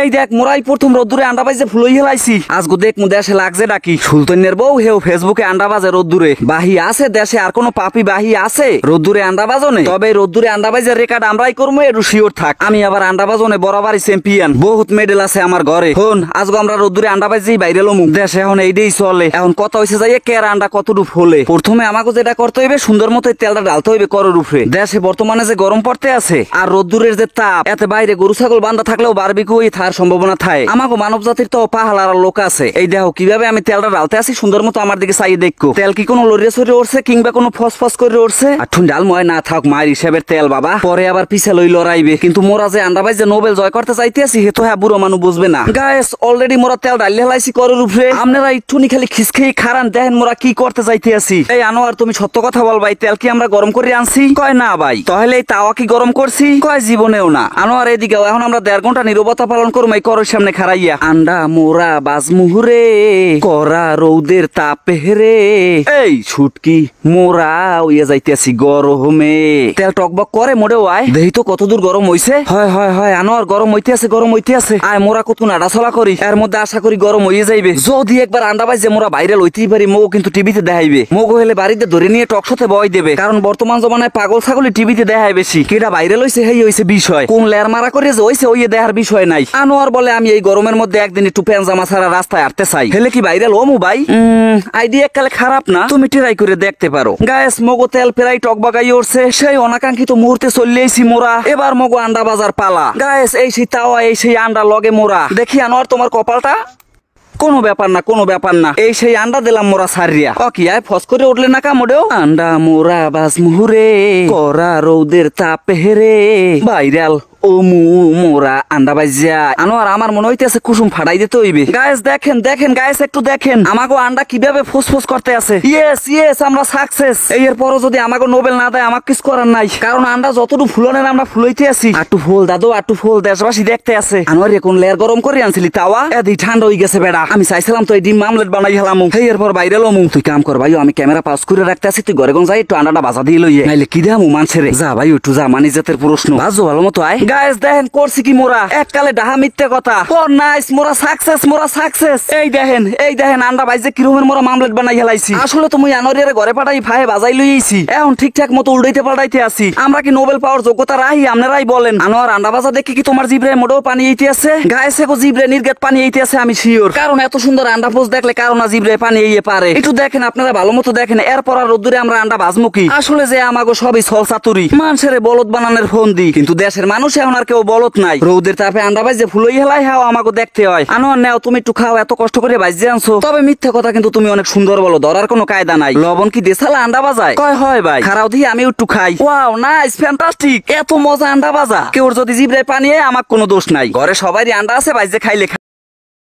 এই দেখ মোরাই প্রথম রোদ্দুরে আন্ডা ফুলই হেলাইছি আজ গো দেখ মু দেশে লাগছে ডাকি সুলতানের বউ হেও ফেসবুকে আন্ডাবাজে রোদ্দুরে বাহি আছে দেশে আর কোনো পাপি বাহি আছে রোদ্দুরে আন্ডা বাজনে তবে রোদ্দুরে আন্ডাবাজের রেকর্ড আমরাই করবো একটু শিওর থাক আমি আবার আন্ডা বাজনে বরাবরই চ্যাম্পিয়ন বহুত মেডেল আছে আমার ঘরে হন আজ গো আমরা রোদ্দুরে আন্ডা বাইরে লমু দেশে এখন এইডেই চলে এখন কত হয়েছে যাই কেয়ার আন্ডা কতটুকু ফলে প্রথমে আমাকে যেটা করতে হইবে সুন্দর মতো তেলটা ডালতে হইবে করর উপরে দেশে বর্তমানে যে গরম পড়তে আছে আর রোদ্দুরের যে তাপ এতে বাইরে গরু ছাগল বান্ধা থাকলেও বারবিকুই খাওয়ার সম্ভাবনা থাকে আমাকে মানব জাতির তো পাহালার লোক আছে এই দেহ কিভাবে আমি তেলটা ডালতে আছি সুন্দর মতো আমার দিকে চাই দেখো তেল কি কোনো লড়িয়ে সরিয়ে উঠছে কিংবা কোনো ফস ফস করে উঠছে আর ঠুন্ডাল ময় না থাক মায়ের হিসাবের তেল বাবা পরে আবার পিছে লই লড়াইবে কিন্তু মোরা যে আন্ডাবাই যে নোবেল জয় করতে চাইতে আছি সে তো হ্যাঁ বুড়ো মানুষ বুঝবে না গায়েস অলরেডি মোরা তেল ডালিয়ে লাইছি করার উপরে আপনারা ইটুনি খালি খিসখেই খারান দেখেন মোরা কি করতে চাইতে আছি এই আনো আর তুমি সত্য কথা বল ভাই তেল কি আমরা গরম করে আনছি কয় না ভাই তাহলে এই তাওয়া কি গরম করছি কয় জীবনেও না আনো আর এদিকে এখন আমরা দেড় ঘন্টা নিরবতা পালন করমাই করর সামনে খারাইয়া আন্ডা মোরা বাজমুহুরে করা রৌদের তাপে রে এই ছুটকি মোরা ওয়া যাইতেছি গরমে তেল টকবক করে মোড়ে আয় দেহি তো কত গরম হইছে হয় হয় হয় আনোয়ার গরম হইতে আছে গরম হইতে আছে আয় মোরা কত নাড়াচলা করি এর মধ্যে আশা করি গরম হয়ে যাইবে যদি একবার আন্ডা পাই যে মোরা ভাইরাল হইতেই পারি মগো কিন্তু টিভিতে দেখাইবে মগো হলে বাড়িতে ধরে নিয়ে টক টকশোতে বয় দেবে কারণ বর্তমান জমানায় পাগল ছাগলি টিভিতে দেখায় বেশি কেটা ভাইরাল হইছে হেই হইছে বিষয় কোন লেয়ার মারা করে যে হইছে ওই দেখার বিষয় নাই আনোয়ার বলে আমি এই গরমের মধ্যে একদিন একটু প্যাঞ্জামা ছাড়া রাস্তায় হাঁটতে চাই হেলে কি ভাইরাল ও মোবাই আইডিয়া এককালে খারাপ না তুমি ট্রাই করে দেখতে পারো গায়েস মগো তেল টক টকবাগাই উঠছে সেই অনাকাঙ্ক্ষিত মুহূর্তে চললেইছি মোরা এবার মগো আন্ডা বাজার পালা গায়েস এই সেই তাওয়া এই সেই আন্ডা লগে মোরা দেখি আনোয়ার তোমার কপালটা কোনো ব্যাপার না কোনো ব্যাপার না এই সেই আন্ডা দিলাম মোরা সারিয়া অকি আয় ফস করে উঠলে না কামড়েও আন্ডা মোরা বাস মুহুরে করা রৌদের তাপ হেরে ভাইরাল ও মু মোরা আন্দা আমার মনে কুসুম দেখেন দেখেন গায়েস একটু দেখেন আমাকে আন্ডা আমাকে কিছু করার দেশবাসী দেখতে আছে আনোয়ার এখন লেয়ার গরম করে আনছিলি তাওয়া এদি ঠান্ডা হয়ে গেছে বেড়া আমি চাইছিলাম তো ডিম মামলেট বানাই হেলাম এরপর বাইরে তুই কাম কর ভাই আমি ক্যামেরা পাস করে রাখতে আছি তুই ঘরে গঞ্জাই একটু আন্ডাটা বাজা দিয়ে লইয়ে কি দাম মানছে রে যা ভাই একটু যা মানি জাতের প্রশ্ন ভালো মতো আয় গায়েস দেখেন করছি কি মোরা এককালে ডাহা মিথ্যে কথা ও নাইস মোরা সাকসেস মোরা সাকসেস এই দেখেন এই দেখেন আন্ডা ভাই যে কিরমের মোরা মামলেট বানাই হেলাইছি আসলে তুমি আনোরিয়ার ঘরে পাঠাই ভাই বাজাই লইছি এখন ঠিকঠাক মতো উল্টাইতে পাল্টাইতে আছি আমরা কি নোবেল পাওয়ার যোগ্যতা রাহি আপনারাই বলেন আনোয়ার আন্ডা বাজা দেখে কি তোমার জিব্রে মোটেও পানি এইতে আছে গায়ে সেগো জিব্রে নির্গেট পানি এইতে আছে আমি শিওর কারণ এত সুন্দর আন্ডা পোস্ট দেখলে কারণ না জিব্রে পানি এইয়ে পারে একটু দেখেন আপনারা ভালো মতো দেখেন এরপর আর রোদ্দুরে আমরা আন্ডা ভাজমুখী আসলে যে আমাগো সবই সলসাতুরি মানুষের বলদ বানানোর ফোন দি কিন্তু দেশের মানুষের এখন আর কেউ বলত নাই রৌদের তাপে ফুলই হেলাই হাও আমাকে দেখতে হয় আনো নেও তুমি একটু খাও এত কষ্ট করে বাইজে আনছো তবে মিথ্যে কথা কিন্তু তুমি অনেক সুন্দর বলো ধরার কোনো কায়দা নাই লবণ কি দেশালা আন্ডা বাজায় কয় হয় ভাই খারাও দিয়ে আমি একটু খাই ওয়াও নাইস ফ্যান্টাস্টিক এত মজা আন্ডা বাজা কেউ যদি জিবরায় পানিয়ে আমার কোনো দোষ নাই ঘরে সবারই আন্ডা আছে বাইজে খাইলে